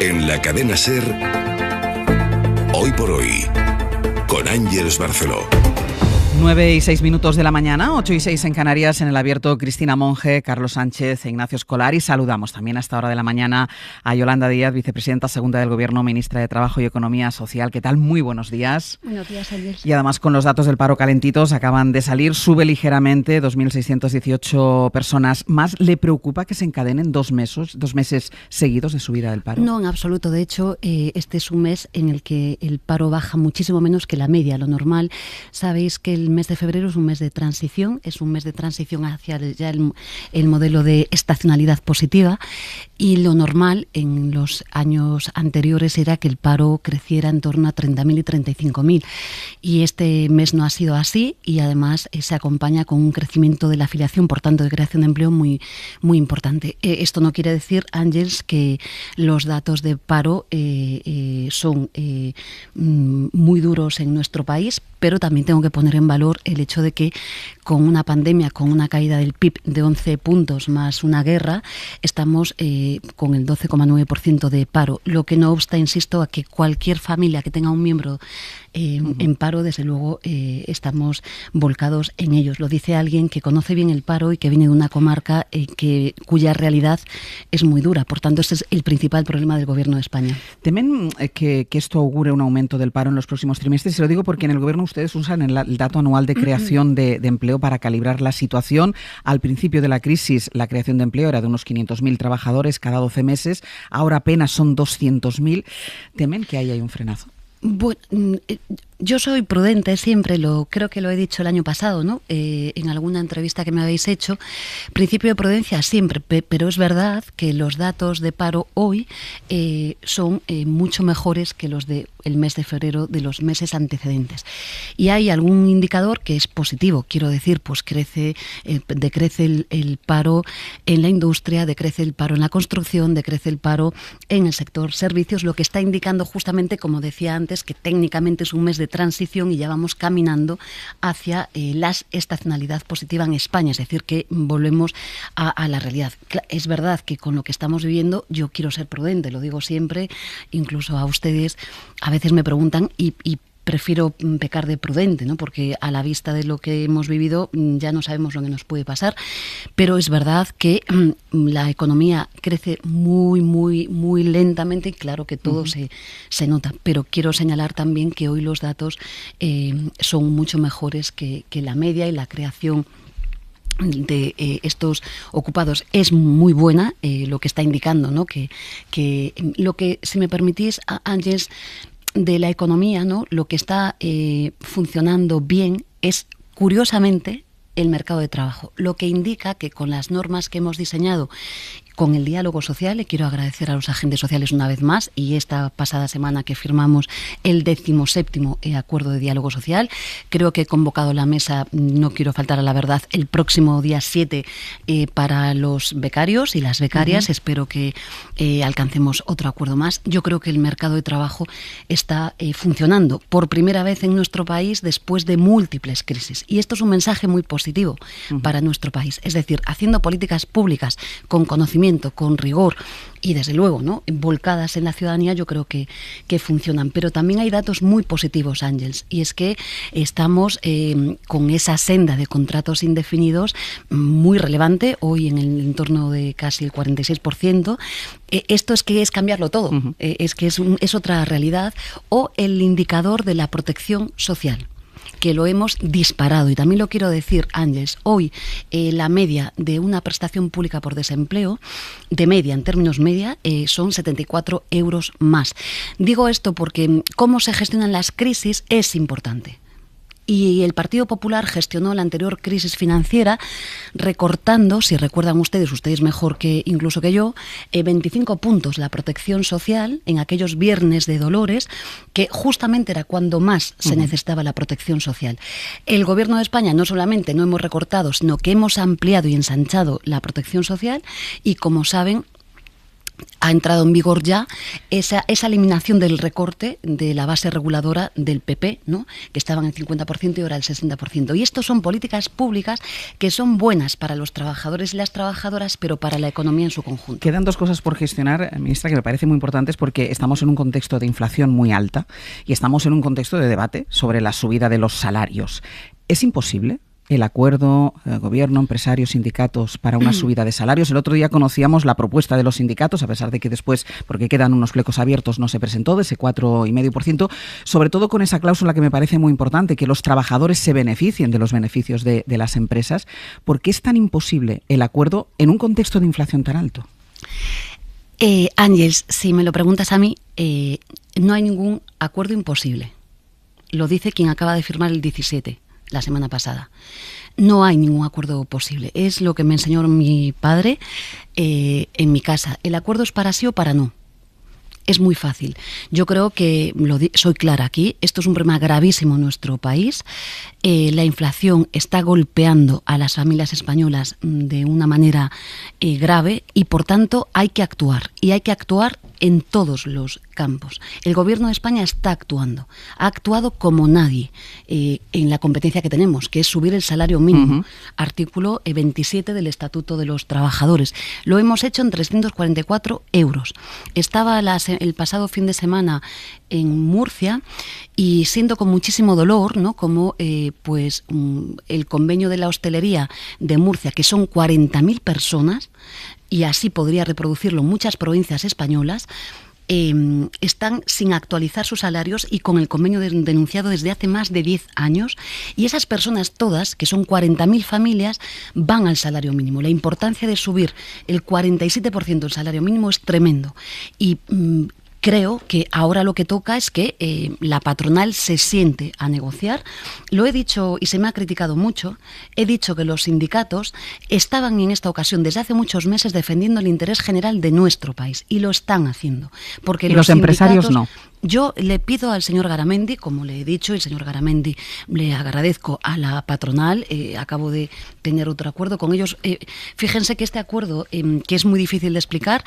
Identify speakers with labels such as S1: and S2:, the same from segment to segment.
S1: En la cadena Ser, hoy por hoy, con Ángeles Barceló.
S2: 9 y 6 minutos de la mañana, 8 y 6 en Canarias, en el abierto Cristina Monge, Carlos Sánchez e Ignacio Escolar. Y saludamos también a esta hora de la mañana a Yolanda Díaz, vicepresidenta segunda del Gobierno, ministra de Trabajo y Economía Social. ¿Qué tal? Muy buenos días. Buenos días, Y además con los datos del paro calentitos, acaban de salir, sube ligeramente, 2.618 personas más. ¿Le preocupa que se encadenen dos meses, dos meses seguidos de subida del paro? No,
S3: en absoluto. De hecho, eh, este es un mes en el que el paro baja muchísimo menos que la media, lo normal. Sabéis que el mes de febrero es un mes de transición, es un mes de transición hacia el modelo de estacionalidad positiva y lo normal en los años anteriores era que el paro creciera en torno a 30.000 y 35.000. Y este mes no ha sido así y además eh, se acompaña con un crecimiento de la afiliación, por tanto, de creación de empleo muy, muy importante. Eh, esto no quiere decir, Ángels, que los datos de paro eh, son mm, muy duros en nuestro país, pero también tengo que poner en valor el hecho de que con una pandemia, con una caída del PIB de 11 puntos más una guerra, estamos con el 12,9% de paro, lo que no obsta, insisto, a que cualquier familia que tenga un miembro eh, en paro, desde luego, eh, estamos volcados en ellos. Lo dice alguien que conoce bien el paro y que viene de una comarca eh, que, cuya realidad es muy dura. Por tanto, este es el principal problema del Gobierno de España.
S2: ¿Temen que, esto augure un aumento del paro en los próximos trimestres? Se lo digo porque en el Gobierno ustedes usan el, dato anual de creación de, de empleo para calibrar la situación. Al principio de la crisis, la creación de empleo era de unos 500.000 trabajadores cada 12 meses, ahora apenas son 200.000. ¿Temen que ahí hay un frenazo?
S3: Bueno, mm, eh, yo soy prudente siempre, lo creo que lo he dicho el año pasado, ¿no? Eh, en alguna entrevista que me habéis hecho, principio de prudencia siempre, pero es verdad que los datos de paro hoy eh, son eh, mucho mejores que los del mes de febrero de los meses antecedentes. Y hay algún indicador que es positivo, quiero decir, pues crece, decrece el, el paro en la industria, decrece el paro en la construcción, decrece el paro en el sector servicios, lo que está indicando justamente, como decía antes, que técnicamente es un mes de transición y ya vamos caminando hacia eh, la estacionalidad positiva en España, es decir, que volvemos a, la realidad. Es verdad que con lo que estamos viviendo yo quiero ser prudente, lo digo siempre, incluso a ustedes a veces me preguntan y prefiero mm, pecar de prudente, porque a la vista de lo que hemos vivido mm, ya no sabemos lo que nos puede pasar, pero es verdad que mm, la economía crece muy, muy, muy lentamente y claro que todo se, nota, pero quiero señalar también que hoy los datos eh, son mucho mejores que, la media y la creación de eh, estos ocupados es muy buena eh, lo que está indicando no que, que lo que si me permitís Ángels de la economía, ¿no? lo que está eh, funcionando bien es, curiosamente, el mercado de trabajo, lo que indica que con las normas que hemos diseñado con el diálogo social. Le quiero agradecer a los agentes sociales una vez más y esta pasada semana que firmamos el decimoséptimo eh, acuerdo de diálogo social. Creo que he convocado la mesa, mm, no quiero faltar a la verdad, el próximo día 7 eh, para los becarios y las becarias. Espero que eh, alcancemos otro acuerdo más. Yo creo que el mercado de trabajo está funcionando por primera vez en nuestro país después de múltiples crisis. Y esto es un mensaje muy positivo para nuestro país. Es decir, haciendo políticas públicas con conocimiento con rigor y desde luego, ¿no? volcadas en la ciudadanía, yo creo que, que funcionan. Pero también hay datos muy positivos, Ángels, y es que estamos em, con esa senda de contratos indefinidos muy relevante, hoy en el entorno de casi el 46%. Eh, esto es que es cambiarlo todo, eh, es que es, es otra realidad, o el indicador de la protección social que lo hemos disparado. Y también lo quiero decir, Ángeles, hoy eh, la media de una prestación pública por desempleo, de media, en términos media, eh, son 74 euros más. Digo esto porque mm, cómo se gestionan las crisis es importante y el Partido Popular gestionó la anterior crisis financiera recortando, si recuerdan ustedes, ustedes mejor que incluso que yo, eh, 25 puntos la protección social en aquellos viernes de dolores, que justamente era cuando más se necesitaba la protección social. El Gobierno de España no solamente no hemos recortado, sino que hemos ampliado y ensanchado la protección social y, como saben, ha entrado en vigor ya esa, esa, eliminación del recorte de la base reguladora del PP, ¿no? que estaban el 50% y ahora el 60%. Y estas son políticas públicas que son buenas para los trabajadores y las trabajadoras, pero para la economía en su conjunto. Quedan dos cosas por gestionar, eh, ministra, que me parecen muy importantes porque estamos en un
S2: contexto de inflación muy alta y estamos en un contexto de debate sobre la subida de los salarios. ¿Es imposible el acuerdo eh, gobierno, empresarios, sindicatos para una mm. subida de salarios. El otro día conocíamos la propuesta de los sindicatos, a pesar de que después, porque quedan unos flecos abiertos, no se presentó de ese 4,5%, sobre todo con esa cláusula que me parece muy importante, que los trabajadores se beneficien de los beneficios de, las empresas. ¿Por qué es tan imposible el acuerdo en un
S3: contexto de inflación tan alto? Eh, Ángels, si me lo preguntas a mí, eh, no hay ningún acuerdo imposible. Lo dice quien acaba de firmar el 17 la semana pasada. No hay ningún acuerdo posible. Es lo que me enseñó mi padre eh, en mi casa. El acuerdo es para sí o para no. Es muy fácil. Yo creo que, lo soy clara aquí, esto es un problema gravísimo en nuestro país. Eh, la inflación está golpeando a las familias españolas mm, de una manera eh, grave y, por tanto, hay que actuar. Y hay que actuar en todos los campos. El Gobierno de España está actuando, ha actuado como nadie eh, en la competencia que tenemos, que es subir el salario mínimo, artículo 27 eh, del Estatuto de los Trabajadores. Lo hemos hecho en 344 euros. Estaba el pasado fin de semana en Murcia y siendo con muchísimo dolor, ¿no? Como eh, pues mm, el convenio de la hostelería de Murcia, que son 40.000 personas, y así podría reproducirlo muchas provincias españolas, em, están sin actualizar sus salarios y con el convenio denunciado desde hace más de 10 años. Y esas personas todas, que son 40.000 familias, van al salario mínimo. La importancia de subir el 47% del salario mínimo es tremendo. Y mm, creo que ahora lo que toca es que eh, la patronal se siente a negociar. Lo he dicho y se me ha criticado mucho. He dicho que los sindicatos estaban en esta ocasión desde hace muchos meses defendiendo el interés general de nuestro país y lo están haciendo. Porque y los, empresarios no. Yo le pido al señor Garamendi, como le he dicho, el señor Garamendi le agradezco a la patronal, eh, acabo de tener otro acuerdo con ellos. Eh, fíjense que este acuerdo, em, que es muy difícil de explicar,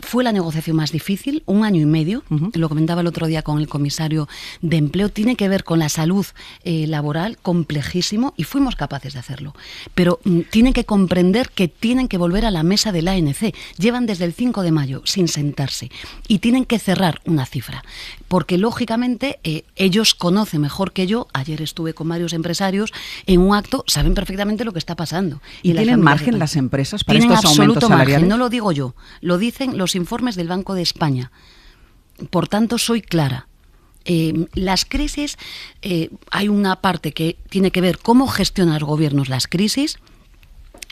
S3: fue la negociación más difícil, un año y medio, lo comentaba el otro día con el comisario de empleo, tiene que ver con la salud eh, laboral, complejísimo, y fuimos capaces de hacerlo. Pero mm, tienen que comprender que tienen que volver a la mesa del ANC. Llevan desde el 5 de mayo sin sentarse y tienen que cerrar una cifra, porque lógicamente eh, ellos conocen mejor que yo, ayer estuve con varios empresarios, en un acto saben perfectamente lo que está pasando. ¿Y, tienen margen las empresas para estos aumentos salariales? no lo digo yo, lo dicen los informes del Banco de España. Por tanto, soy clara. Eh, las crisis, eh, hay una parte que tiene que ver cómo gestionan los gobiernos las crisis,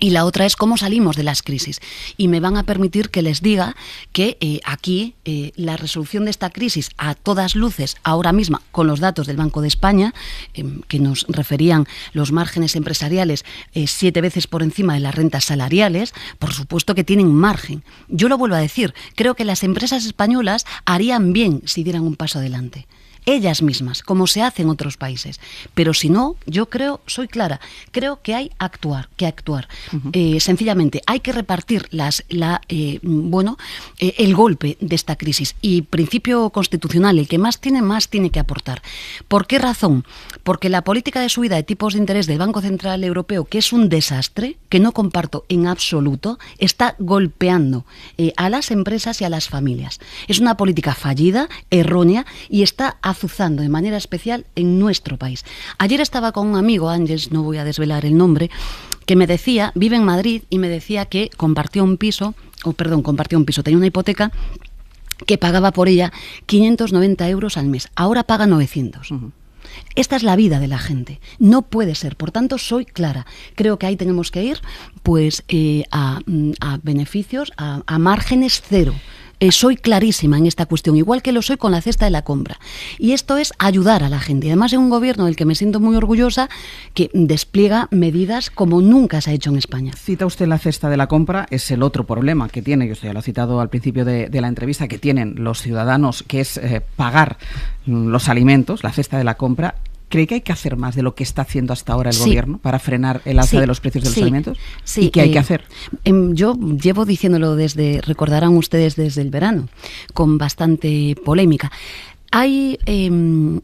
S3: y la otra es cómo salimos de las crisis. Y me van a permitir que les diga que eh, aquí eh, la resolución de esta crisis, a todas luces, ahora misma, con los datos del Banco de España, em, que nos referían los márgenes empresariales eh, siete veces por encima de las rentas salariales, por supuesto que tienen margen. Yo lo vuelvo a decir, creo que las empresas españolas harían bien si dieran un paso adelante ellas mismas, como se hace en otros países. Pero si no, yo creo, soy clara, creo que hay actuar, que actuar. Eh, sencillamente, hay que repartir las, la, eh, bueno, eh, el golpe de esta crisis. Y principio constitucional, el que más tiene, más tiene que aportar. ¿Por qué razón? Porque la política de subida de tipos de interés del Banco Central Europeo, que es un desastre, que no comparto en absoluto, está golpeando a las empresas y a las familias. Es una política fallida, errónea y está azuzando de manera especial en nuestro país. Ayer estaba con un amigo, Ángels, no voy a desvelar el nombre, que me decía, vive en Madrid y me decía que compartió un piso, o perdón, compartió un piso, tenía una hipoteca que pagaba por ella 590 euros al mes. Ahora paga 900. Esta es la vida de la gente. No puede ser. Por tanto, soy clara. Creo que ahí tenemos que ir pues, eh, mm, a, beneficios, a márgenes cero. Eh, soy clarísima en esta cuestión, igual que lo soy con la cesta de la compra. Y esto es ayudar a la gente. además es un gobierno del que me siento muy orgullosa, que despliega medidas como nunca se ha hecho en España. Cita usted la cesta de la compra, es
S2: el otro problema que tiene, yo usted ya lo ha citado al principio de, la entrevista, que tienen los ciudadanos, que es eh, pagar los alimentos, la cesta de la compra, ¿Cree que hay que hacer más de lo que está haciendo hasta ahora el gobierno para frenar el alza de los precios de los alimentos? Sí. ¿Y qué hay que hacer?
S3: Em, yo llevo diciéndolo desde, recordarán ustedes, desde el verano, con bastante polémica. Hay em,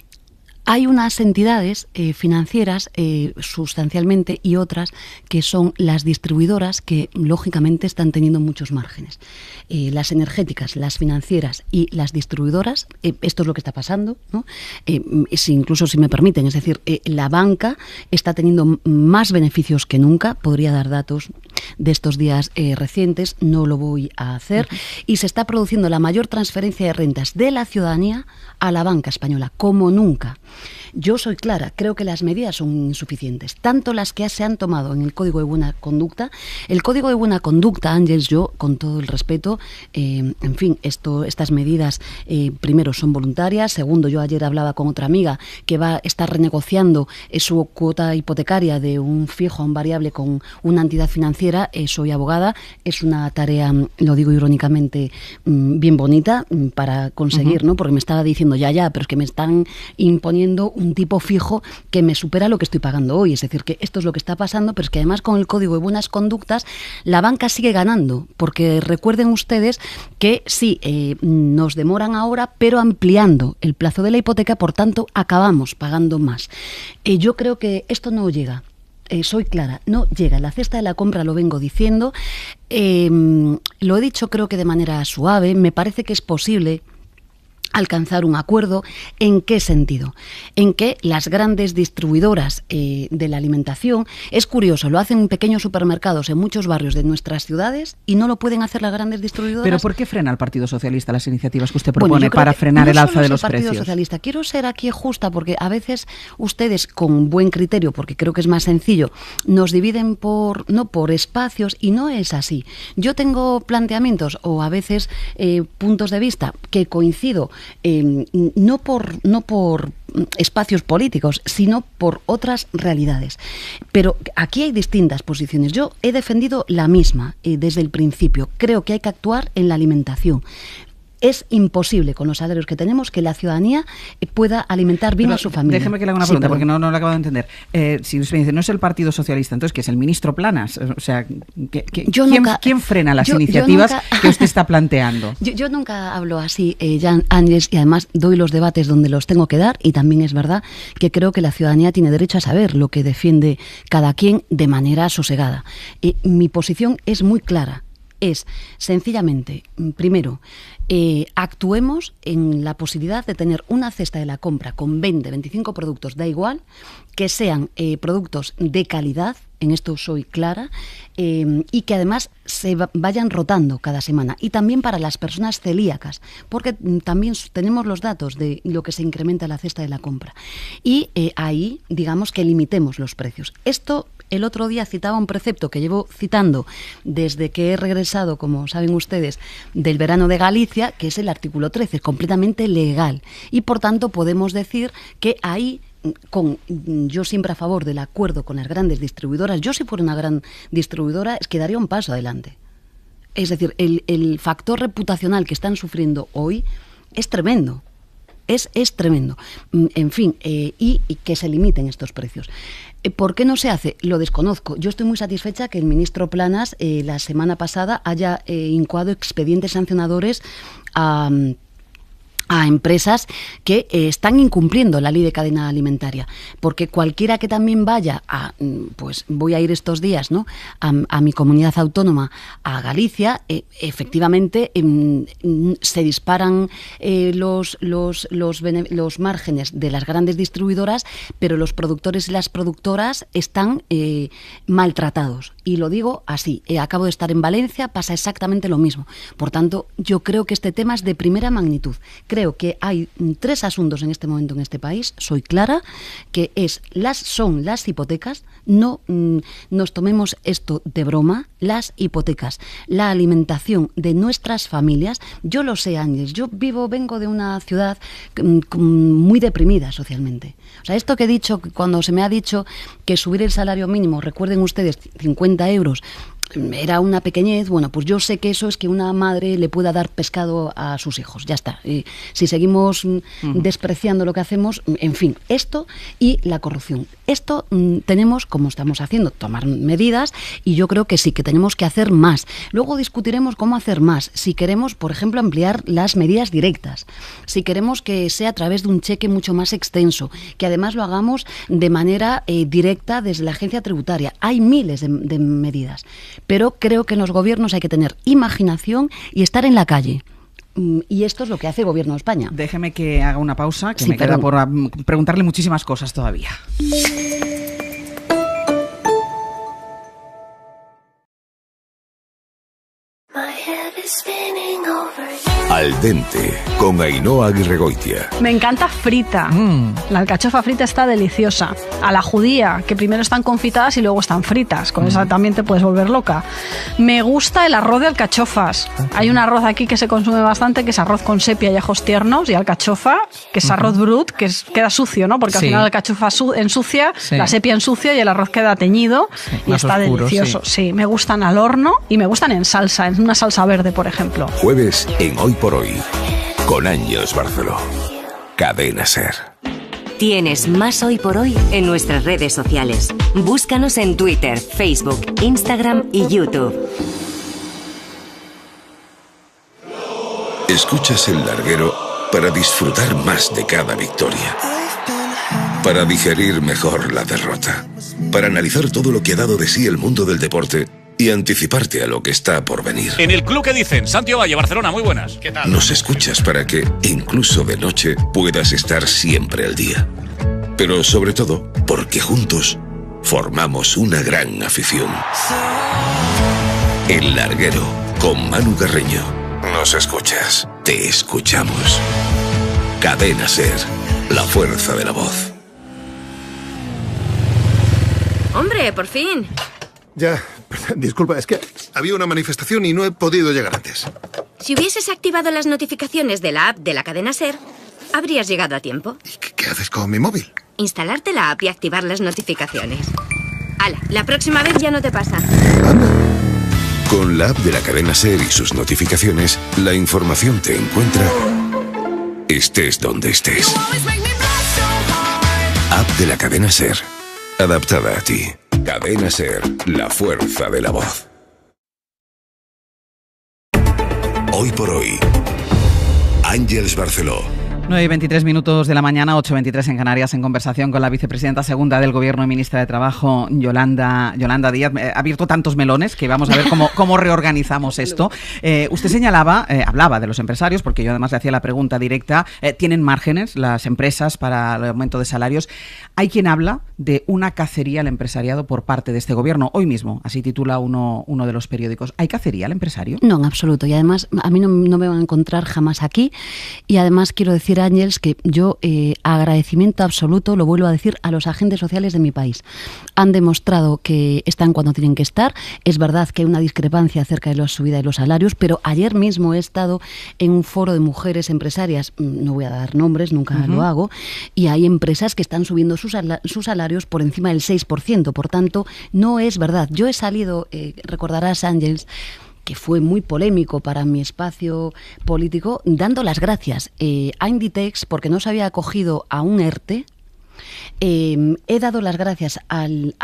S3: hay unas entidades eh, financieras eh, sustancialmente y otras que son las distribuidoras que lógicamente están teniendo muchos márgenes. Eh, las energéticas, las financieras y las distribuidoras, esto es lo que está pasando, ¿no? Mm, incluso si me permiten, es decir, la banca está teniendo más beneficios que nunca, podría dar datos de estos días eh, recientes, no lo voy a hacer, y se está produciendo la mayor transferencia de rentas de la ciudadanía a la banca española, como nunca. Yo soy clara, creo que las medidas son insuficientes, tanto las que se han tomado en el Código de Buena Conducta. El Código de Buena Conducta, Ángeles, yo, con todo el respeto, eh, en fin, esto, estas medidas, eh, primero, son voluntarias, segundo, yo ayer hablaba con otra amiga que va a estar renegociando su cuota hipotecaria de un fijo a un variable con una entidad financiera eh, soy abogada, es una tarea, mm, lo digo irónicamente, mm, bien bonita mm, para conseguir, ¿no? Porque me estaba diciendo, ya, ya, pero es que me están imponiendo un tipo fijo que me supera lo que estoy pagando hoy. Es decir, que esto es lo que está pasando, pero es que además con el Código de Buenas Conductas la banca sigue ganando, porque recuerden ustedes que sí, eh, nos demoran ahora, pero ampliando el plazo de la hipoteca, por tanto, acabamos pagando más. Eh, yo creo que esto no llega eh, soy clara, no llega. La cesta de la compra lo vengo diciendo. Em, lo he dicho creo que de manera suave. Me parece que es posible alcanzar un acuerdo. ¿En qué sentido? En que las grandes distribuidoras eh, de la alimentación, es curioso, lo hacen en pequeños supermercados en muchos barrios de nuestras ciudades y no lo pueden hacer las grandes distribuidoras. ¿Pero por
S2: qué frena el Partido Socialista las iniciativas que usted propone para frenar el alza de los el Partido
S3: Socialista. Quiero ser aquí justa porque a veces ustedes, con buen criterio, porque creo que es más sencillo, nos dividen por, no por espacios y no es así. Yo tengo planteamientos o a veces eh, puntos de vista que coincido Em, no por, no por espacios políticos, sino por otras realidades. Pero aquí hay distintas posiciones. Yo he defendido la misma eh, desde el principio. Creo que hay que actuar en la alimentación, es imposible con los salarios que tenemos que la ciudadanía eh, pueda alimentar bien a su familia. Déjeme que le haga una pregunta porque
S2: no, no lo acabo de entender. Eh, si usted me dice, no es el Partido Socialista, entonces que es el ministro Planas, o sea, ¿quién, frena las iniciativas que usted está planteando?
S3: Yo, nunca hablo así, eh, Jan y además doy los debates donde los tengo que dar y también es verdad que creo que la ciudadanía tiene derecho a saber lo que defiende cada quien de manera sosegada. mi posición es muy clara es sencillamente, primero, eh, actuemos en la posibilidad de tener una cesta de la compra con 20, 25 productos, da igual, que sean eh, productos de calidad, en esto soy clara, eh, y que además se vayan rotando cada semana. Y también para las personas celíacas, porque mm, también tenemos los datos de lo que se incrementa la cesta de la compra. Y ahí, digamos que limitemos los precios. Esto el otro día citaba un precepto que llevo citando desde que he regresado, como saben ustedes, del verano de Galicia, que es el artículo 13, completamente legal. Y por tanto podemos decir que ahí con, yo siempre a favor del acuerdo con las grandes distribuidoras, yo si fuera una gran distribuidora es que daría un paso adelante. Es decir, el, factor reputacional que están sufriendo hoy es tremendo. Es, es tremendo. Mm, en fin, eh, y, que se limiten estos precios. Eh, ¿Por qué no se hace? Lo desconozco. Yo estoy muy satisfecha que el ministro Planas eh, la semana pasada haya eh, incuado incoado expedientes sancionadores a mm, a empresas que eh, están incumpliendo la ley de cadena alimentaria. Porque cualquiera que también vaya a, mm, pues voy a ir estos días, ¿no? A, mi comunidad autónoma, a Galicia, e, efectivamente em, se disparan eh, los, los, los, los, márgenes de las grandes distribuidoras, pero los productores y las productoras están eh, maltratados. Y lo digo así, acabo de estar en Valencia, pasa exactamente lo mismo. Por tanto, yo creo que este tema es de primera magnitud creo que hay tres asuntos en este momento en este país, soy clara, que es las son las hipotecas, no mm, nos tomemos esto de broma, las hipotecas, la alimentación de nuestras familias. Yo lo sé, Ángeles, yo vivo, vengo de una ciudad mm, muy deprimida socialmente. O sea, esto que he dicho, cuando se me ha dicho que subir el salario mínimo, recuerden ustedes, 50 euros, era una pequeñez, bueno, pues yo sé que eso es que una madre le pueda dar pescado a sus hijos, ya está. Y si seguimos mm, despreciando lo que hacemos, mm, en fin, esto y la corrupción. Esto mm, tenemos, como estamos haciendo, tomar medidas y yo creo que sí, que tenemos que hacer más. Luego discutiremos cómo hacer más, si queremos, por ejemplo, ampliar las medidas directas, si queremos que sea a través de un cheque mucho más extenso, que además lo hagamos de manera eh, directa desde la agencia tributaria. Hay miles de, de medidas pero creo que en los gobiernos hay que tener imaginación y estar en la calle. Mm, y esto es lo que hace el Gobierno de España. Déjeme
S2: que haga una pausa, que me queda por ah, preguntarle muchísimas cosas todavía.
S1: Al dente, con Ainhoa regoitia.
S3: Me encanta frita. Mm. La alcachofa frita está deliciosa. A la judía, que primero están confitadas y luego están fritas. Con esa mm. también te puedes volver loca. Me gusta el arroz de alcachofas. Hay un arroz aquí que se consume bastante, que es arroz con sepia y ajos tiernos y alcachofa, que es arroz brut, que queda sucio, ¿no? Porque al final la alcachofa ensucia, la sepia ensucia y el arroz queda teñido y está delicioso. sí, me gustan al horno y me gustan en salsa, en una salsa Verde, por ejemplo.
S1: Jueves en Hoy por Hoy, con Años Barceló. Cadena Ser.
S3: Tienes más hoy por hoy en nuestras redes sociales. Búscanos en Twitter, Facebook, Instagram y YouTube.
S1: Escuchas el larguero para disfrutar más de cada victoria. Para digerir mejor la derrota. Para analizar todo lo que ha dado de sí el mundo del deporte y anticiparte a lo que está por venir. En el club que dicen, Santiago Valle, Barcelona, muy buenas. ¿Qué tal? Nos escuchas para que, incluso de noche, puedas estar siempre al día. Pero sobre todo, porque juntos formamos una gran afición. El Larguero, con Manu Garreño. Nos escuchas, te escuchamos. Cadena Ser, la fuerza de la voz. Hombre, por fin. Ya, Disculpa, es que había una manifestación y no he podido llegar antes.
S3: Si hubieses activado las notificaciones de la app de la cadena SER,
S1: habrías llegado a tiempo. ¿Y qué, haces con mi móvil? Instalarte la app y activar las notificaciones. Ala, la próxima vez ya no te pasa. Con la app de la cadena SER y sus notificaciones, la información te encuentra estés donde estés. App de la cadena SER, adaptada a ti. Cadena Ser, la fuerza de la voz. Hoy por hoy, Ángels Barceló.
S2: 9 y 23 minutos de la mañana, 8.23 en Canarias, en conversación con la vicepresidenta segunda del Gobierno y ministra de Trabajo, Yolanda, Díaz. ha abierto tantos melones que vamos a ver cómo, cómo reorganizamos esto. Eh, usted señalaba, eh, hablaba de los empresarios, porque yo además le hacía la pregunta directa, eh, ¿tienen márgenes las empresas para el aumento de salarios? Hay quien habla de una cacería al empresariado por parte de este Gobierno, hoy mismo, así titula uno, uno de los periódicos. ¿Hay cacería al empresario?
S3: No, en absoluto. Y además, a mí no, no me van a encontrar jamás aquí. Y además quiero decir Ángel, que yo eh, agradecimiento absoluto, lo vuelvo a decir, a los agentes sociales de mi país. Han demostrado que están cuando tienen que estar. Es verdad que hay una discrepancia acerca de la subida de los salarios, pero ayer mismo he estado en un foro de mujeres empresarias, mm, no voy a dar nombres, nunca lo hago, y hay empresas que están subiendo sus, salarios por encima del 6%. Por tanto, no es verdad. Yo he salido, eh, recordarás, Ángels, que fue muy polémico para mi espacio político, dando las gracias eh, a Inditex porque no se había acogido a un ERTE, eh, he dado las gracias al,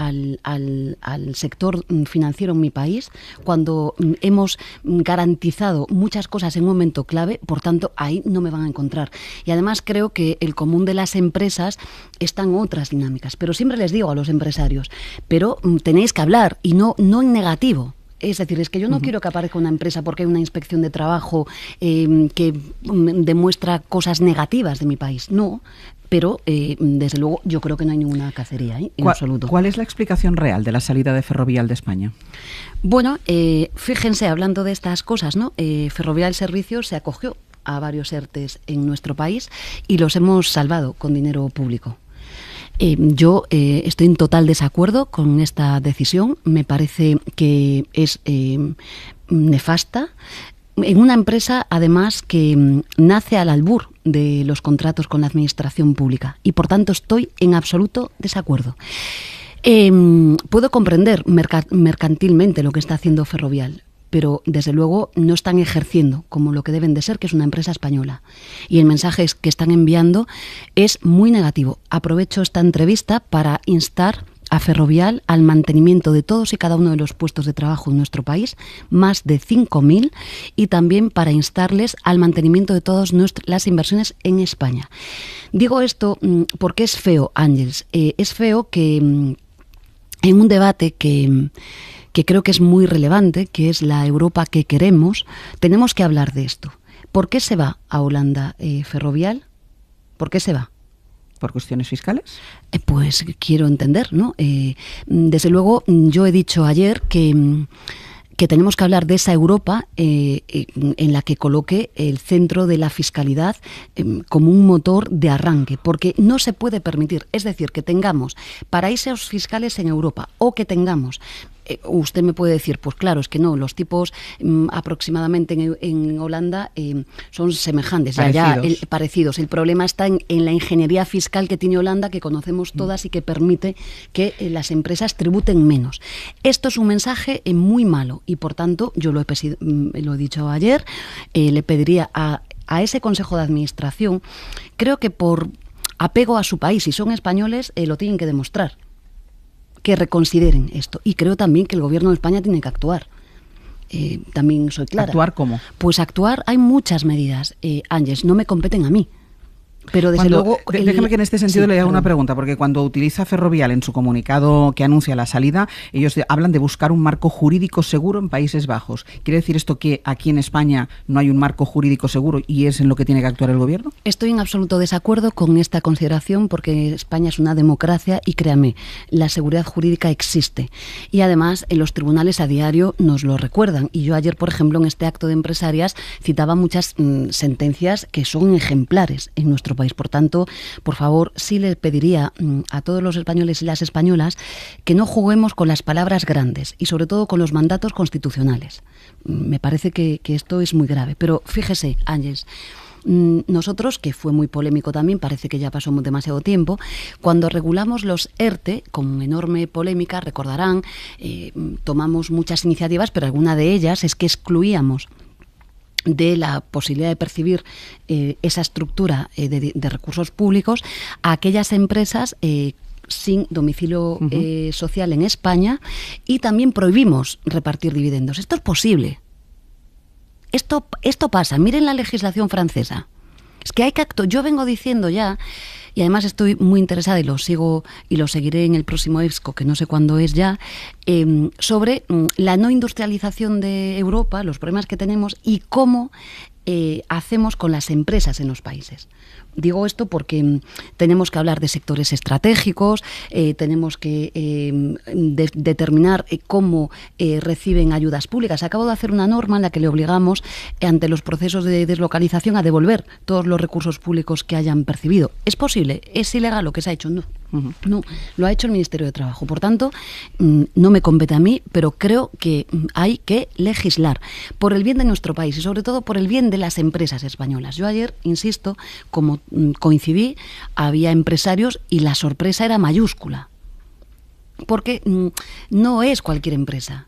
S3: sector mm, financiero en mi país cuando mm, hemos mm, garantizado muchas cosas en un momento clave, por tanto ahí no me van a encontrar. Y además creo que el común de las empresas están otras dinámicas, pero siempre les digo a los empresarios, pero tenéis que hablar y no, no en negativo es decir, es que yo no quiero que aparezca una empresa porque hay una inspección de trabajo em, que mm, demuestra cosas negativas de mi país. No, pero eh, desde luego yo creo que no hay ninguna cacería ¿eh? en absoluto. ¿Cuál es la explicación real de la salida de Ferrovial de España? Bueno, eh, fíjense, hablando de estas cosas, ¿no? Ferrovial Servicio se acogió a varios ERTES en nuestro país y los hemos salvado con dinero público. Eh, yo eh, estoy en total desacuerdo con esta decisión. Me parece que es eh, nefasta. En una empresa, además, que mm, nace al albur de los contratos con la administración pública. Y por tanto, estoy en absoluto desacuerdo. Mm, puedo comprender mercantilmente lo que está haciendo Ferrovial, pero desde luego no están ejerciendo como lo que deben de ser, que es una empresa española. Y el mensaje que están enviando es muy negativo. Aprovecho esta entrevista para instar a Ferrovial al mantenimiento de todos y cada uno de los puestos de trabajo en nuestro país, más de 5.000, y también para instarles al mantenimiento de todas las inversiones en España. Digo esto mm, porque es feo, Ángels. Eh, es feo que mm, en un debate que mm, que creo que es muy relevante, que es la Europa que queremos, tenemos que hablar de esto. ¿Por qué se va a Holanda eh, Ferrovial? ¿Por qué se va? por cuestiones fiscales? Eh, pues quiero entender, ¿no? Eh, mm, desde luego, mm, yo he dicho ayer que mm, que tenemos que hablar de esa Europa en la que coloque el centro de la fiscalidad em, como un motor de arranque, porque no se puede permitir, es decir, que tengamos paraísos fiscales en Europa o que tengamos eh, usted me puede decir, pues claro, es que no, los tipos mm, aproximadamente en, Holanda eh, son semejantes, parecidos. Ya, el, parecidos. El problema está en, la ingeniería fiscal que tiene Holanda, que conocemos mm. todas y que permite que eh, las empresas tributen menos. Esto es un mensaje muy malo y, por tanto, yo lo he, mm, lo dicho ayer, le pediría a, a ese Consejo de Administración, creo que por apego a su país, si son españoles, lo tienen que demostrar que reconsideren esto. Y creo también que el gobierno de España tiene que actuar. Eh, también soy clara. ¿Actuar cómo? Pues actuar, hay muchas medidas, eh, Ángeles, no me competen a mí. Pero desde luego. Déjeme que en este sentido le haga una pregunta,
S2: porque cuando utiliza Ferrovial en su comunicado que anuncia la salida, ellos hablan de buscar un marco jurídico seguro en Países Bajos. ¿Quiere decir esto
S3: que aquí en España
S2: no hay un marco jurídico seguro y es en lo que tiene que actuar el gobierno?
S3: Estoy en absoluto desacuerdo con esta consideración, porque España es una democracia y créame, la seguridad jurídica existe. Y además, en los tribunales a diario nos lo recuerdan. Y yo ayer, por ejemplo, en este acto de empresarias citaba muchas mm, sentencias que son ejemplares en nuestro país. Por tanto, por favor, sí les pediría mm, a todos los españoles y las españolas que no juguemos con las palabras grandes y sobre todo con los mandatos constitucionales. Mm, me parece que, esto es muy grave. Pero fíjese, Ángeles, mm, nosotros, que fue muy polémico también, parece que ya pasó demasiado tiempo, cuando regulamos los ERTE, e, con enorme polémica, recordarán, eh, tomamos muchas iniciativas, pero alguna de ellas es que excluíamos de la posibilidad de percibir eh, esa estructura eh, de, recursos públicos a aquellas empresas eh, sin domicilio social en España y también prohibimos repartir dividendos. Esto es posible. Esto, esto pasa. Miren la legislación francesa. Es que hay que Yo vengo diciendo ya y además estoy muy interesada y lo sigo y lo seguiré en el próximo exco, que no sé cuándo es ya, em, sobre mm, la no industrialización de Europa, los problemas que tenemos y cómo eh, hacemos con las empresas en los países. Digo esto porque mm, tenemos que hablar de sectores estratégicos, eh, tenemos que em, determinar eh, cómo reciben ayudas públicas. Acabo de hacer una norma en la que le obligamos ante los procesos de deslocalización a devolver todos los recursos públicos que hayan percibido. ¿Es posible? ¿Es ilegal lo que se ha hecho? No, no, lo ha hecho el Ministerio de Trabajo. Por tanto, mm, no me compete a mí, pero creo que mm, hay que legislar por el bien de nuestro país y sobre todo por el bien de las empresas españolas. Yo ayer, insisto, como mm, coincidí, había empresarios y la sorpresa era mayúscula, porque no es cualquier empresa.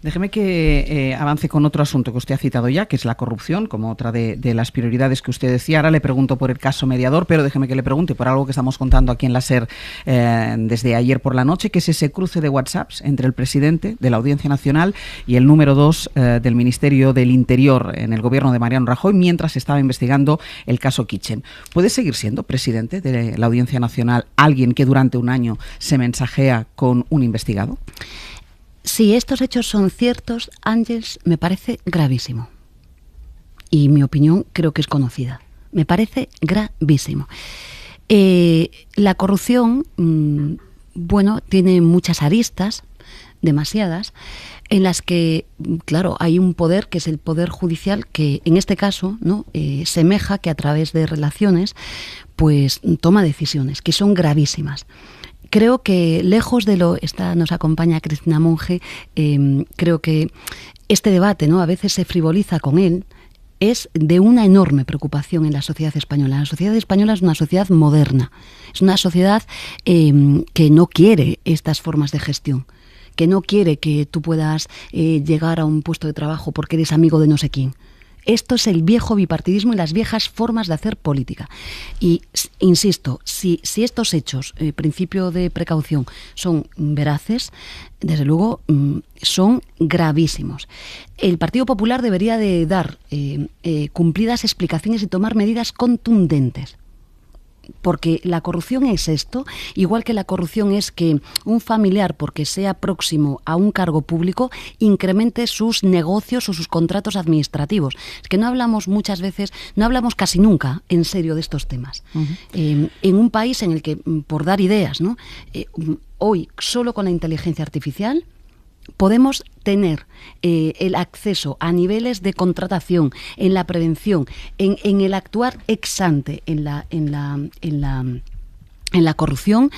S2: Déjeme que eh, avance con otro asunto que usted ha citado ya, que es la corrupción, como otra de, las prioridades que usted decía. Ahora le pregunto por el caso mediador, pero déjeme que le pregunte por algo que estamos contando aquí en la SER eh, desde ayer por la noche, que es ese cruce de WhatsApps entre el presidente de la Audiencia Nacional y el número dos eh, del Ministerio del Interior en el gobierno de Mariano Rajoy mientras estaba investigando el caso Kitchen. ¿Puede seguir siendo presidente de la Audiencia Nacional alguien que durante un año se mensajea
S3: con un investigado? Si estos hechos son ciertos, Ángels me parece gravísimo. Y mi opinión creo que es conocida. Me parece gravísimo. Eh, la corrupción, mm, bueno, tiene muchas aristas, demasiadas, en las que, mm, claro, hay un poder que es el poder judicial que en este caso no eh, semeja que a través de relaciones pues toma decisiones que son gravísimas creo que lejos de lo esta nos acompaña Cristina Monge em, creo que este debate no a veces se frivoliza con él es de una enorme preocupación en la sociedad española. La sociedad española es una sociedad moderna, es una sociedad em, que no quiere estas formas de gestión que no quiere que tú puedas eh, llegar a un puesto de trabajo porque eres amigo de no sé quién, esto es el viejo bipartidismo y las viejas formas de hacer política. Y insisto, si, estos hechos, eh, principio de precaución, son veraces, desde luego mm, son gravísimos. El Partido Popular debería de dar eh, eh, cumplidas explicaciones y tomar medidas contundentes porque la corrupción es esto, igual que la corrupción es que un familiar, porque sea próximo a un cargo público, incremente sus negocios o sus contratos administrativos. Es que no hablamos muchas veces, no hablamos casi nunca en serio de estos temas. Eh, en un país en el que, mm, por dar ideas, ¿no? Eh, mm, hoy solo con la inteligencia artificial, podemos tener eh, el acceso a niveles de contratación en la prevención, en, en el actuar ex ante en la, en la, en la en la corrupción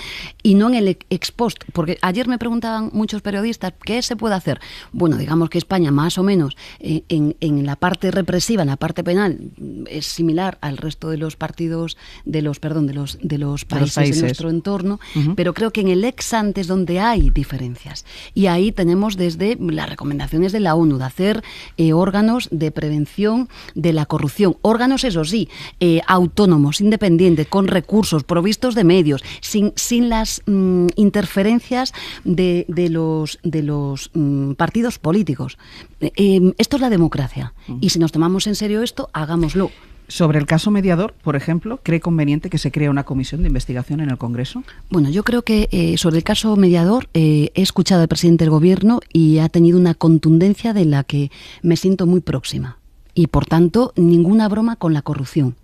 S3: y no en el ex post. Porque ayer me preguntaban muchos periodistas qué se puede hacer. Bueno, digamos que España, más o menos, eh, en, la parte represiva, en la parte penal, mm, es similar al resto de los partidos, de los, perdón, de los, de los países, de, nuestro entorno, pero creo que en el ex es donde hay diferencias. Y ahí tenemos desde las recomendaciones de la ONU de hacer eh, órganos de prevención de la corrupción. Órganos, eso sí, eh, autónomos, independientes, con recursos, provistos de medios sin, sin las mm, interferencias de, de, los, de los mm, partidos políticos. Eh, em, esto es la democracia. Y si nos tomamos en serio esto, hagámoslo. Sobre el caso mediador, por ejemplo,
S2: ¿cree conveniente que se crea una comisión de investigación en el Congreso?
S3: Bueno, yo creo que eh, sobre el caso mediador eh, he escuchado al presidente del Gobierno y ha tenido una contundencia de la que me siento muy próxima. Y, por tanto, ninguna broma con la corrupción.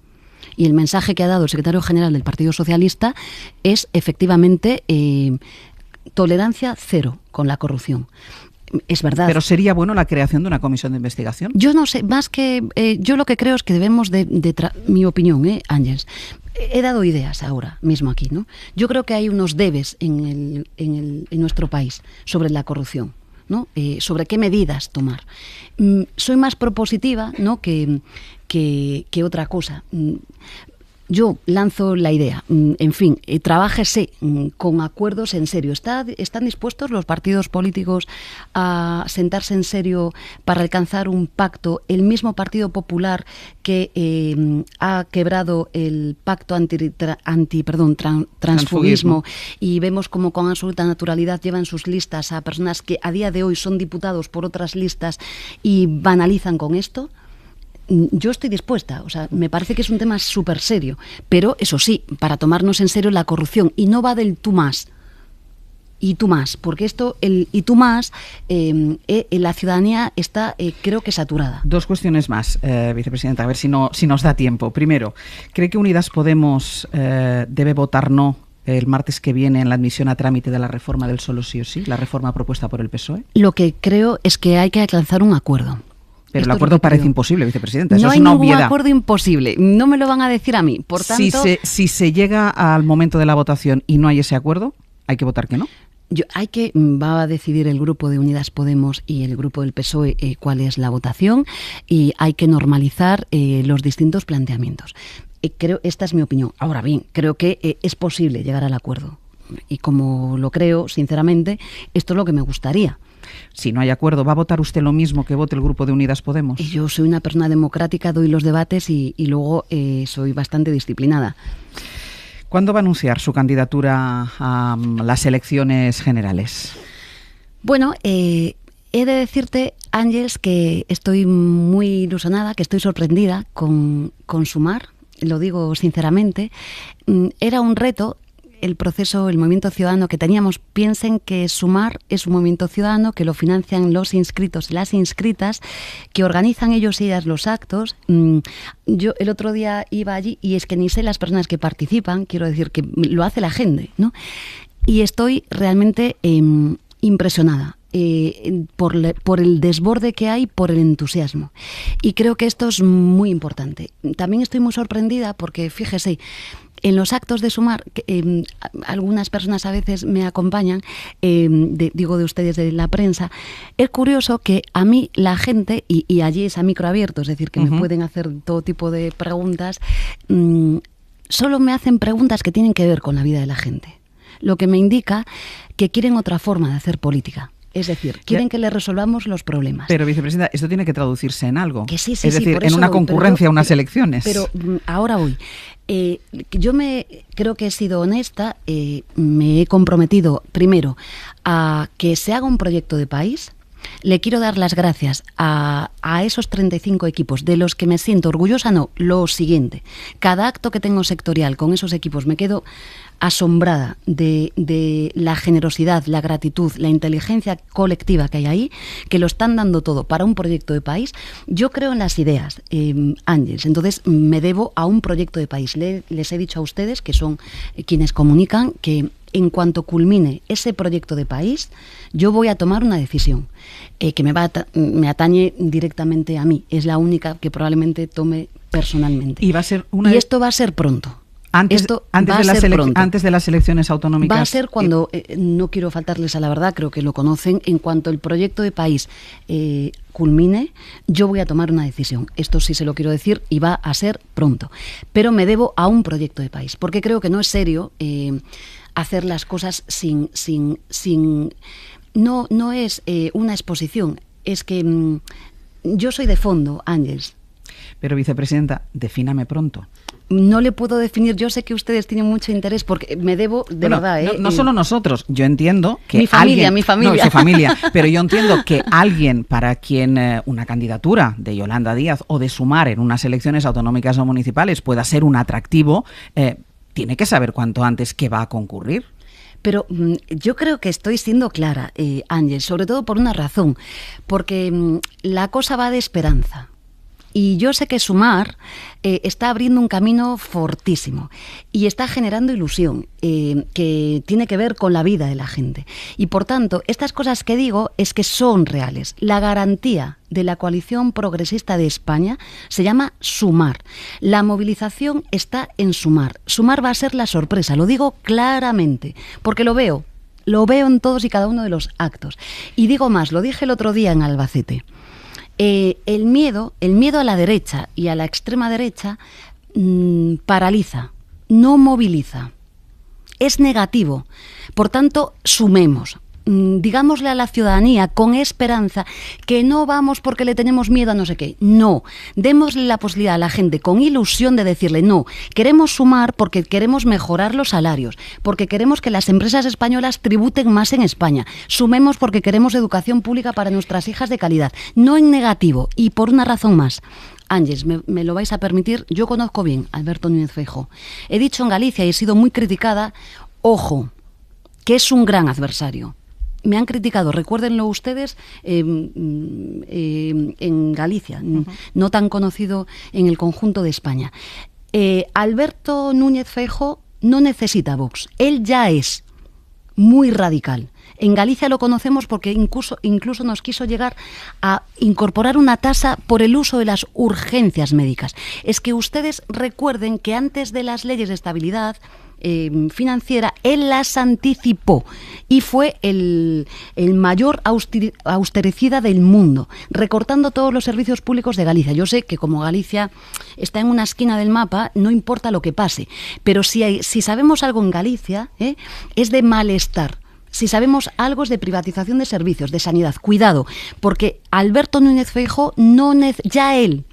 S3: Y el mensaje que ha dado el secretario general del Partido Socialista es efectivamente eh, tolerancia cero con la corrupción. Es verdad. Pero sería bueno la creación de una comisión de investigación. Yo no sé, más que. Eh, yo lo que creo es que debemos de. mi opinión, ¿eh, Ángels? He dado ideas ahora mismo aquí, ¿no? Yo creo que hay unos debes en, el, en, el, en nuestro país sobre la corrupción. Eh, sobre qué medidas tomar. Mm, soy más propositiva ¿no? que, que, otra cosa. Mm, yo lanzo la idea. Mm, en fin, eh, trabájese mm, con acuerdos en serio. ¿Están dispuestos los partidos políticos a sentarse en serio para alcanzar un pacto? El mismo Partido Popular que eh, ha quebrado el pacto anti, perdón, y vemos como con absoluta naturalidad llevan sus listas a personas que a día de hoy son diputados por otras listas y banalizan con esto. Mm, yo estoy dispuesta, o sea, me parece que es un tema súper serio, pero eso sí, para tomarnos en serio la corrupción, y no va del tú más, y tú más, porque esto, el y tú más, em, eh, eh, la ciudadanía está, eh, creo que, saturada.
S2: Dos cuestiones más, eh, vicepresidenta, a ver si, no, si nos da tiempo. Primero, ¿cree que Unidas Podemos debe votar no el martes que viene en la admisión a trámite de la reforma del solo sí o sí, la reforma propuesta por el PSOE?
S3: Lo que creo es que hay que alcanzar un acuerdo. Pero el acuerdo parece
S2: imposible, vicepresidente. no hay ningún acuerdo
S3: imposible. No me lo van a decir a mí. Por tanto,
S2: si se, llega al momento de la votación y no hay ese acuerdo, hay que votar que no. Yo,
S3: hay que mm, va a decidir el grupo de Unidas Podemos y el grupo del PSOE eh, cuál es la votación y hay que normalizar eh, los distintos planteamientos. Eh, creo esta es mi opinión. Ahora bien, creo que es posible llegar al acuerdo y como lo creo sinceramente, esto es lo que me gustaría. Si no hay acuerdo, ¿va a votar usted lo mismo que vote el grupo de Unidas Podemos? Yo soy una persona democrática, doy los debates y, luego eh, soy bastante disciplinada.
S2: ¿Cuándo va a anunciar su candidatura a mm, las elecciones generales?
S3: Bueno, eh, he de decirte, Ángels, que estoy muy ilusionada, que estoy sorprendida con, con Sumar, lo digo sinceramente. Mm, era un reto el proceso, el movimiento ciudadano que teníamos, piensen que Sumar es un movimiento ciudadano que lo financian los inscritos, las inscritas, que organizan ellos y ellas los actos. Mm, yo el otro día iba allí y es que ni sé las personas que participan, quiero decir que lo hace la gente, ¿no? Y estoy realmente em, impresionada. Eh, por, por, el desborde que hay, por el entusiasmo. Y creo que esto es muy importante. También estoy muy sorprendida porque, fíjese, en los actos de sumar, em, algunas personas a veces me acompañan, em, digo de ustedes de la prensa, es curioso que a mí la gente, y, allí es a micro abierto, es decir, que me pueden hacer todo tipo de preguntas, mm, solo me hacen preguntas que tienen que ver con la vida de la gente, lo que me indica que quieren otra forma de hacer política es decir, quieren que le resolvamos los problemas. Pero, vicepresidenta, esto tiene que traducirse en algo. Que sí, sí, es decir, en una concurrencia, unas elecciones. Pero mm, ahora hoy, eh, yo me creo que he sido honesta, eh, me he comprometido primero a que se haga un proyecto de país le quiero dar las gracias a, esos 35 equipos de los que me siento orgullosa, no, lo siguiente, cada acto que tengo sectorial con esos equipos me quedo asombrada de, la generosidad, la gratitud, la inteligencia colectiva que hay ahí, que lo están dando todo para un proyecto de país. Yo creo en las ideas, em, Ángeles, entonces me debo a un proyecto de país. les he dicho a ustedes, que son eh, quienes comunican, que en cuanto culmine ese proyecto de país, yo voy a tomar una decisión eh, que me, va me atañe directamente a mí. Es la única que probablemente tome personalmente. Y, va a ser y esto va a ser pronto. Antes, antes, de las antes, de las elecciones autonómicas. Va a ser cuando, eh, no quiero faltarles a la verdad, creo que lo conocen, en cuanto el proyecto de país eh, culmine, yo voy a tomar una decisión. Esto sí se lo quiero decir y va a ser pronto. Pero me debo a un proyecto de país, porque creo que no es serio hacer las cosas sin, sin, sin no, no es eh, una exposición, es que mm, yo soy de fondo, Ángeles. Pero vicepresidenta, defíname pronto. No le puedo definir, yo sé que ustedes tienen mucho interés porque me debo, de verdad. ¿eh? No, eh. solo
S2: nosotros, yo entiendo que. Mi familia, mi familia. No, su familia. pero yo entiendo que alguien para quien eh, una candidatura de Yolanda Díaz o de sumar en unas elecciones autonómicas o municipales pueda ser un atractivo,
S3: tiene que saber cuanto antes que va a concurrir. Pero mm, yo creo que estoy siendo clara, eh, Ángel, sobre todo por una razón, porque mm, la cosa va de esperanza. Y yo sé que Sumar eh, está abriendo un camino fortísimo y está generando ilusión eh, que tiene que ver con la vida de la gente. Y por tanto, estas cosas que digo es que son reales. La garantía de la coalición progresista de España se llama Sumar. La movilización está en Sumar. Sumar va a ser la sorpresa, lo digo claramente, porque lo veo, lo veo en todos y cada uno de los actos. Y digo más, lo dije el otro día en Albacete. Eh, el miedo, el miedo a la derecha y a la extrema derecha mm, paraliza, no moviliza, es negativo. Por tanto, sumemos, Mm, digámosle a la ciudadanía con esperanza que no vamos porque le tenemos miedo a no sé qué. No, démosle la posibilidad a la gente con ilusión de decirle, no, queremos sumar porque queremos mejorar los salarios, porque queremos que las empresas españolas tributen más en España, sumemos porque queremos educación pública para nuestras hijas de calidad, no en negativo y por una razón más. Ángeles, me, lo vais a permitir, yo conozco bien Alberto Núñez Feijo. He dicho en Galicia y he sido muy criticada, ojo, que es un gran adversario me han criticado, recuérdenlo ustedes, em, em, en Galicia, no tan conocido en el conjunto de España. Eh, Alberto Núñez Fejo no necesita Vox, él ya es muy radical. En Galicia lo conocemos porque incluso, incluso nos quiso llegar a incorporar una tasa por el uso de las urgencias médicas. Es que ustedes recuerden que antes de las leyes de estabilidad, Em, financiera, él las anticipó y fue el, mayor austerecida del mundo, recortando todos los servicios públicos de Galicia. Yo sé que como Galicia está en una esquina del mapa, no importa lo que pase, pero si, si sabemos algo en Galicia, ¿eh? es de malestar si sabemos algo es de privatización de servicios, de sanidad. Cuidado, porque Alberto Núñez Feijo no ya él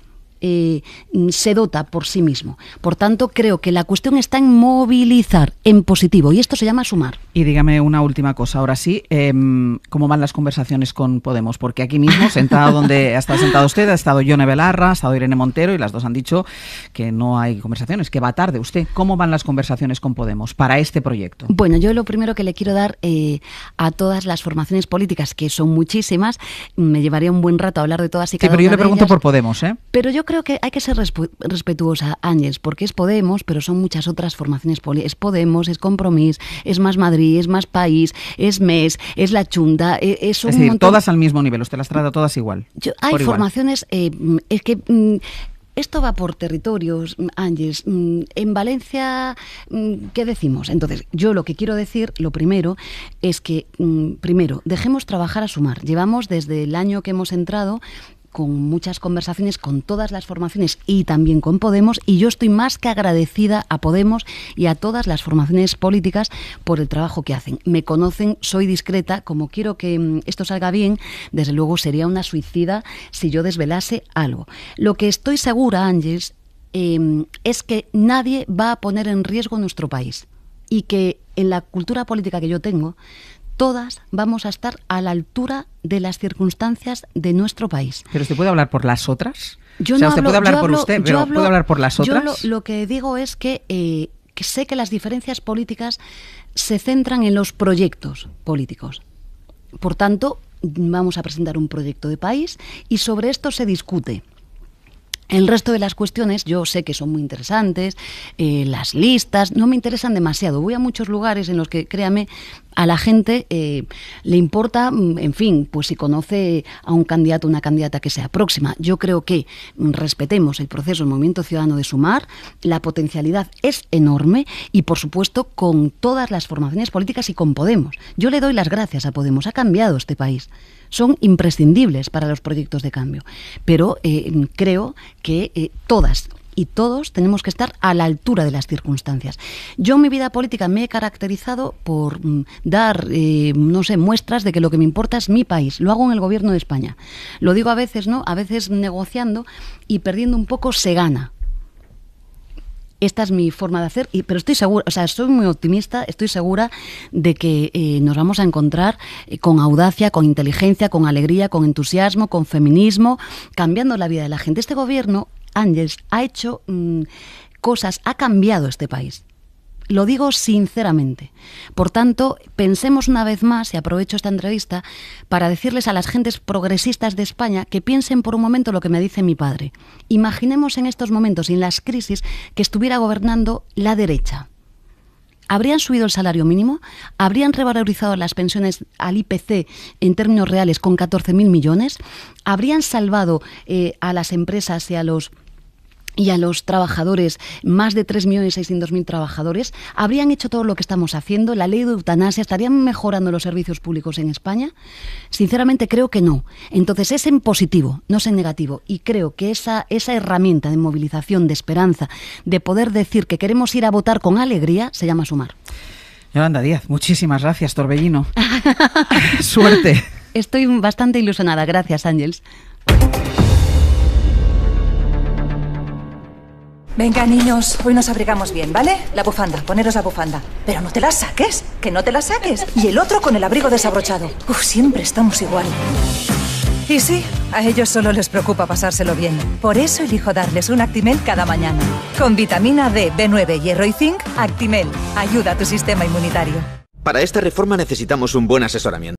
S3: eh, mm, se dota por sí mismo. Por tanto, creo que la cuestión está en movilizar en positivo y esto se llama sumar.
S2: Y dígame una última cosa, ahora sí, em, ¿cómo van las conversaciones con Podemos? Porque aquí mismo, sentado donde ha estado sentado usted, ha estado Yone Belarra, ha estado Irene Montero y las dos han dicho que no hay conversaciones, que va tarde usted. ¿Cómo van las conversaciones con Podemos para este proyecto?
S3: Bueno, yo lo primero que le quiero dar eh, a todas las formaciones políticas, que son muchísimas, me llevaría un buen rato hablar de todas y cada sí, pero yo le pregunto por Podemos, ¿eh? Pero yo creo que hay que ser respetuosa, Áñez, porque es Podemos, pero son muchas otras formaciones políticas. Es Podemos, es Compromís, es Más Madrid es Más País, es MES, es La Chunda, e, es, un es decir, todas
S2: al mismo nivel, usted las trata todas igual. hay formaciones,
S3: eh, mm, es que... Mm, esto va por territorios, mm, Ángeles. En Valencia, ¿qué decimos? Entonces, yo lo que quiero decir, lo primero, es que, primero, dejemos trabajar a sumar. Llevamos desde el año que hemos entrado con muchas conversaciones con todas las formaciones y también con Podemos. Y yo estoy más que agradecida a Podemos y a todas las formaciones políticas por el trabajo que hacen. Me conocen, soy discreta, como quiero que mm, esto salga bien, desde luego sería una suicida si yo desvelase algo. Lo que estoy segura, Ángeles, em, es que nadie va a poner en riesgo nuestro país y que en la cultura política que yo tengo, todas vamos a estar a la altura de las circunstancias de nuestro país.
S2: ¿Pero se puede hablar por las
S3: otras? Yo no usted puede hablar por usted, pero ¿puedo hablar por las otras? Yo lo, que digo es eh, que, sé que las diferencias políticas se centran en los proyectos políticos. Por tanto, vamos a presentar un proyecto de país y sobre esto se discute. El resto de las cuestiones yo sé que son muy interesantes, eh, las listas no me interesan demasiado. Voy a muchos lugares en los que, créame, a la gente eh, le importa, mm, en fin, pues si conoce a un candidato, o una candidata que sea próxima. Yo creo que mm, respetemos el proceso del Movimiento Ciudadano de Sumar, la potencialidad es enorme y, por supuesto, con todas las formaciones políticas y con Podemos. Yo le doy las gracias a Podemos, ha cambiado este país son imprescindibles para los proyectos de cambio. Pero eh, creo que eh, todas y todos tenemos que estar a la altura de las circunstancias. Yo en mi vida política me he caracterizado por mm, dar, eh, no sé, muestras de que lo que me importa es mi país. Lo hago en el gobierno de España. Lo digo a veces, ¿no? A veces negociando y perdiendo un poco se gana esta es mi forma de hacer, pero estoy segura, o sea, soy muy optimista, estoy segura de que eh, nos vamos a encontrar eh, con audacia, con inteligencia, con alegría, con entusiasmo, con feminismo, cambiando la vida de la gente. Este gobierno Angels ha hecho mm, cosas, ha cambiado este país. Lo digo sinceramente. Por tanto, pensemos una vez más, y aprovecho esta entrevista, para decirles a las gentes progresistas de España que piensen por un momento lo que me dice mi padre. Imaginemos en estos momentos, y en las crisis, que estuviera gobernando la derecha. ¿Habrían subido el salario mínimo? ¿Habrían revalorizado las pensiones al IPC en términos reales con 14.000 millones? ¿Habrían salvado eh, a las empresas y a los y a los trabajadores, más de 3.600.000 trabajadores, habrían hecho todo lo que estamos haciendo, la ley de eutanasia, estarían mejorando los servicios públicos en España? Sinceramente creo que no. Entonces es en positivo, no es en negativo. Y creo que esa, esa herramienta de movilización, de esperanza, de poder decir que queremos ir a votar con alegría, se llama sumar.
S2: Yolanda Díaz, muchísimas gracias, Torbellino.
S3: Suerte. Estoy bastante ilusionada. Gracias, Ángels. Venga, niños, hoy nos abrigamos bien, ¿vale? La bufanda, poneros la bufanda. Pero no te la saques, que no te la saques. Y el otro con el abrigo desabrochado. Uf, siempre estamos igual. Y sí, a ellos solo les preocupa pasárselo bien. Por eso elijo darles un Actimel cada mañana. Con vitamina D, B9, hierro y zinc,
S1: Actimel ayuda a tu sistema inmunitario. Para esta reforma necesitamos un buen asesoramiento.